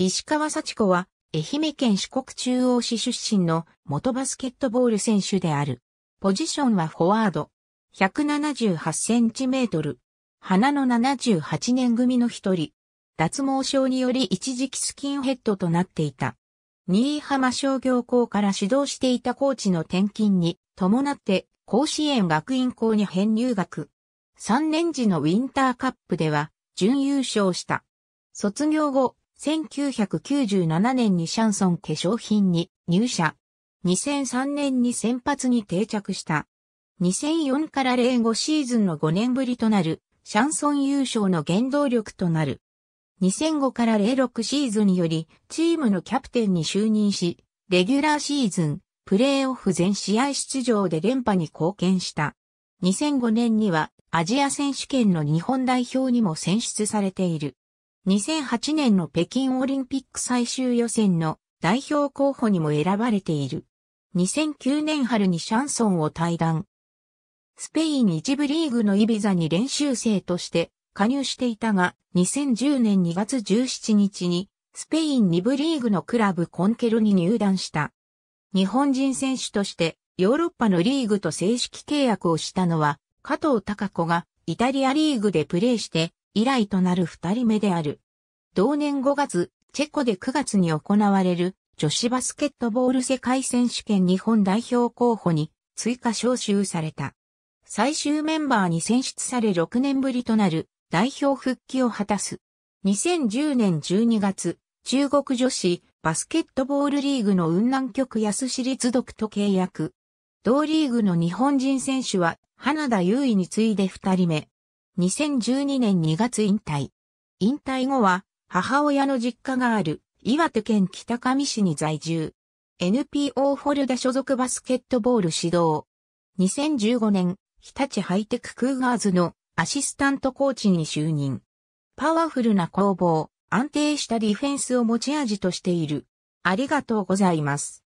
石川幸子は、愛媛県四国中央市出身の元バスケットボール選手である。ポジションはフォワード。178センチメートル。花の78年組の一人。脱毛症により一時期スキンヘッドとなっていた。新居浜商業校から指導していたコーチの転勤に伴って甲子園学院校に編入学。3年時のウィンターカップでは準優勝した。卒業後、1997年にシャンソン化粧品に入社。2003年に先発に定着した。2004から05シーズンの5年ぶりとなる、シャンソン優勝の原動力となる。2005から06シーズンより、チームのキャプテンに就任し、レギュラーシーズン、プレーオフ全試合出場で連覇に貢献した。2005年には、アジア選手権の日本代表にも選出されている。2008年の北京オリンピック最終予選の代表候補にも選ばれている。2009年春にシャンソンを退団。スペイン一部リーグのイビザに練習生として加入していたが、2010年2月17日にスペイン二部リーグのクラブコンケルに入団した。日本人選手としてヨーロッパのリーグと正式契約をしたのは加藤隆子がイタリアリーグでプレーして以来となる二人目である。同年5月、チェコで9月に行われる女子バスケットボール世界選手権日本代表候補に追加招集された。最終メンバーに選出され6年ぶりとなる代表復帰を果たす。2010年12月、中国女子バスケットボールリーグの雲南局安市立独と契約。同リーグの日本人選手は花田優衣に次いで2人目。2012年2月引退。引退後は、母親の実家がある岩手県北上市に在住。NPO フォルダ所属バスケットボール指導。2015年、日立ハイテククーガーズのアシスタントコーチに就任。パワフルな攻防、安定したディフェンスを持ち味としている。ありがとうございます。